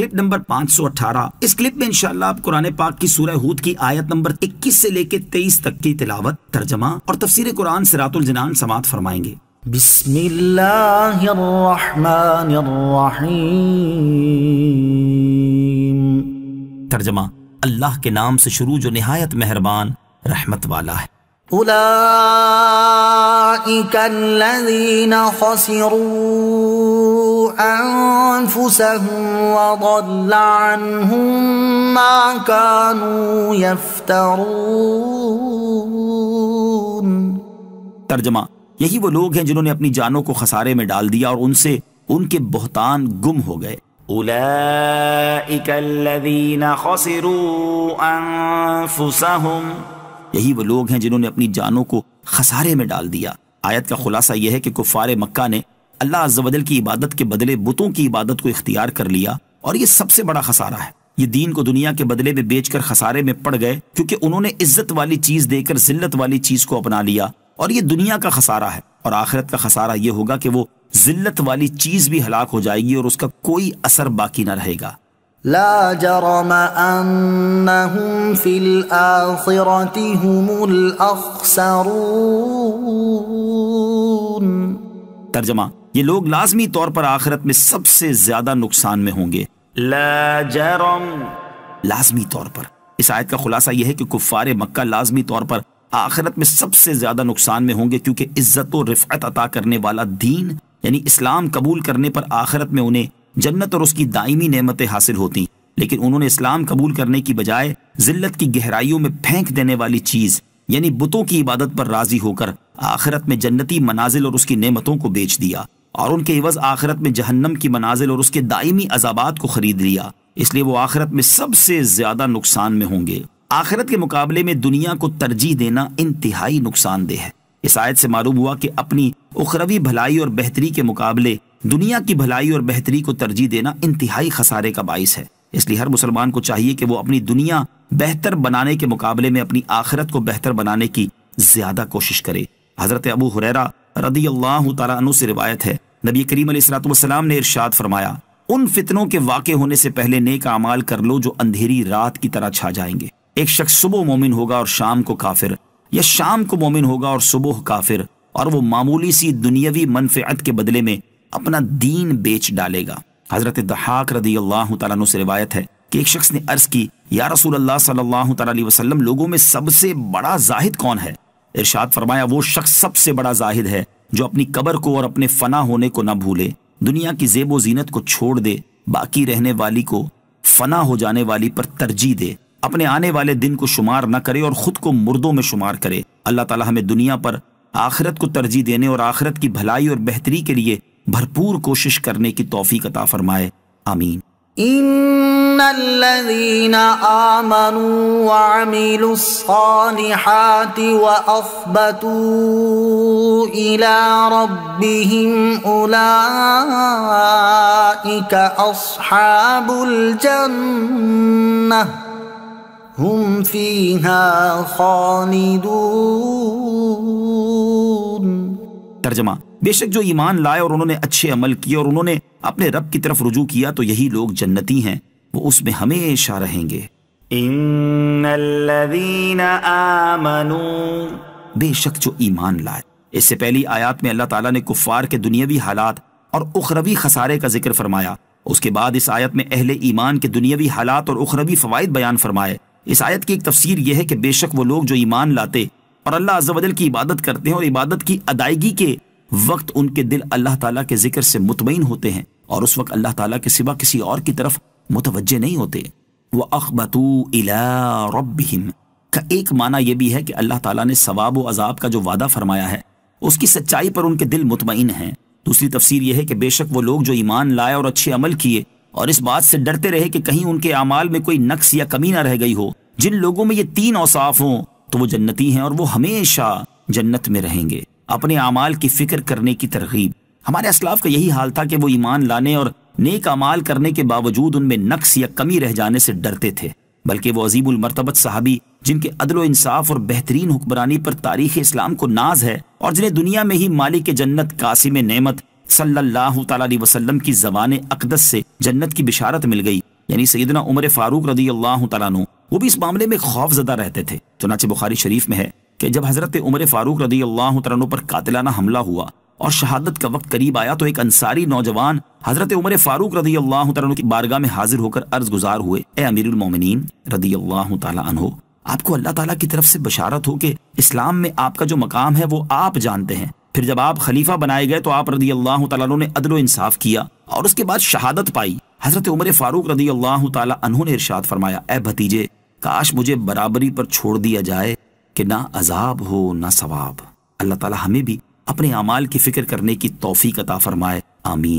clip number 518 इस clip में इंशाल्लाह आप कुरान पाक की सूरह हूद की आयत नंबर 21 से लेकर 23 तक की तिलावत तर्जमा और तफसीर कुरान सिरातुल जनान समात फरमाएंगे तर्जमा अल्लाह के नाम से शुरू जो नहायत मेहरबान रहमत वाला है उलाइका أنفسهم وضل عنهم ما كانوا يفترون तर्जमा यही वो लोग हैं जिन्होंने अपनी जानों को खसारे में डाल दिया और उनसे उनके बहुतान गुम हो गए यही वो लोग हैं जिन्होंने अपनी जानों को खसारे में डाल दिया आयत का खुलासा यह है कि कुफार मक्का ने अल्लाह अजल की इबादत के बदले बुतों की इबादत को इख्तियार कर लिया और ये सबसे बड़ा खसारा है ये दीन को दुनिया के बदले में बेचकर खसारे में पड़ गए क्योंकि उन्होंने इज्जत वाली चीज देकर जिल्लत वाली चीज को अपना लिया और ये दुनिया का खसारा है और आखिरत का खसारा ये होगा कि वो जिल्लत वाली चीज भी हलाक हो जाएगी और उसका कोई असर बाकी ना रहेगा لا جرم أنهم في الآخرة هم الأخسرون तर्जमा ये लोग लाजमी तौर पर आखिरत में सबसे ज्यादा नुकसान में होंगे लाजमी तौर पर इस आयत का खुलासा यह है कि कुफार मक्का लाजमी तौर पर आखिरत में सबसे ज्यादा नुकसान में होंगे क्योंकि इज्जत और रिफत अता करने वाला दीन यानी इस्लाम कबूल करने पर आखिरत में उन्हें जन्नत और उसकी दायमी नमतें हासिल होती लेकिन उन्होंने इस्लाम कबूल करने की बजाय जिल्लत की गहराइयों में फेंक देने वाली चीज यानी बुतों की इबादत पर राजी होकर आखिरत में जन्नती मनाजिल और उसकी नेमतों को बेच दिया और उनके इवज आखिरत में जहन्नम की मनाजिल और उसके दायमी अजाबात को खरीद लिया इसलिए वो आखिरत में सबसे ज्यादा नुकसान में होंगे आखिरत के मुकाबले में दुनिया को तरजीह देना इंतहाई नुकसानदेह है इस आयत से मालूम हुआ कि अपनी उखरवी भलाई और बेहतरी के मुकाबले दुनिया की भलाई और बेहतरी को तरजीह देना इंतहाई खसारे का बायस है इसलिए हर मुसलमान को चाहिए कि वो अपनी दुनिया बेहतर बनाने के मुकाबले में अपनी आखिरत को बेहतर बनाने की ज्यादा कोशिश करे हज़रत अबू हुररा रदी अल्लाह तु से रिवायत है नबी करीम सलाम ने इरशाद फरमाया उन फितनों के वाक़ होने से पहले नेक अमाल कर लो जो अंधेरी रात की तरह छा जाएंगे एक शख्स सुबह मोमिन होगा और शाम को काफिर या शाम को मोमिन होगा और सुबह काफिर और वो मामूली सी दुनियावी मनफ़त के बदले में अपना दीन बेच डालेगा हज़रत दहाक रदी अल्लाह तु से रिवायत है कि एक शख्स ने अर्ज़ की या रसूल अल्लाह सल्लल्लाहु अलैहि वसल्लम लोगों में सबसे बड़ा जाहिद कौन है इरशाद फरमाया वो शख्स सबसे बड़ा जाहिद है जो अपनी कबर को और अपने फना होने को न भूले दुनिया की जेबो जीनत को छोड़ दे बाकी रहने वाली को फना हो जाने वाली पर तरजीह दे अपने आने वाले दिन को शुमार न करे और खुद को मुर्दों में शुमार करे अल्लाह ताला हमें दुनिया पर आखिरत को तरजीह देने और आखिरत की भलाई और बेहतरी के लिए भरपूर कोशिश करने की तोफ़ी कता फरमाए आमीन ان الذين امنوا وعملوا الصالحات واثبتوا الى ربهم اولئك اصحاب الجنه هم فيها خالدون ترجمه बेशक जो ईमान लाए और उन्होंने अच्छे अमल किए और उन्होंने अपने रब की तरफ रुजू किया तो यही लोग जन्नती हैं वो उसमें हमेशा रहेंगे बेशक जो ईमान लाए इससे पहली आयत में अल्लाह ताला ने कुफार के दुनियावी हालात और उखरवी खसारे का जिक्र फरमाया उसके बाद इस आयत में अहले ईमान के दुनियावी हालात और उखरवी फ़वाद बयान फरमाए इस आयत की एक तफसीर यह है कि बेशक वो लोग जो ईमान लाते और अल्लाह अजल की इबादत करते हैं और इबादत की अदायगी के वक्त उनके दिल अल्लाह ताला के जिक्र से मुतमिन होते हैं और उस वक्त अल्लाह ताला के सिवा किसी और की तरफ मुतवजह नहीं होते वह अखबतू इला रबहिम का एक माना यह भी है कि अल्लाह ताला ने सवाब व अजाब का जो वादा फरमाया है उसकी सच्चाई पर उनके दिल मुतमिन हैं दूसरी तफसीर यह है कि बेशक वो लोग जो ईमान लाए और अच्छे अमल किए और इस बात से डरते रहे कि कहीं उनके अमाल में कोई नक्स या कमी ना रह गई हो जिन लोगों में ये तीन औसाफ हों तो वो जन्नती हैं और वो हमेशा जन्नत में रहेंगे अपने अमाल की फिक्र करने की तरगीब हमारे असलाफ का यही हाल था कि वो ईमान लाने और नेक अमाल करने के बावजूद उनमें नक्स या कमी रह जाने से डरते थे बल्कि वो अजीब उलमरतबत साहबी जिनके अदल इंसाफ और बेहतरीन हुक्मरानी पर तारीख इस्लाम को नाज है और जिन्हें दुनिया में ही मालिक जन्नत कासिम नमत सल्लाम की जबान अकदस से जन्नत की बिशारत मिल गई यानी सईदना उमर फारूक रदी अल्लाह तु वो भी इस मामले में खौफ जदा रहते थे चुनाचे बुखारी शरीफ में है कि जब हजरत उमर फारूक रदी अल्लाह तु पर कातिलाना हमला हुआ और शहादत का वक्त करीब आया तो एक अंसारी नौजवान हजरत उमर फारूक रदी अल्लाह की बारगाह में हाजिर होकर अर्ज गुजार हुए अमीर अमीरमिन रदी अल्लाह तहो आपको अल्लाह तला की तरफ से बशारत हो कि इस्लाम में आपका जो मकाम है वो आप जानते हैं फिर जब आप खलीफा बनाए गए तो आप रदी अल्लाह ने अदल इंसाफ किया और उसके बाद शहादत पाई हजरत उमर फारूक रदी अल्लाह तु ने इर्शाद फरमाया ए भतीजे काश मुझे बराबरी पर छोड़ दिया जाए कि ना अजाब हो ना सवाब अल्लाह तला हमें भी अपने अमाल की फिक्र करने की तोफ़ी कता फरमाए आमीन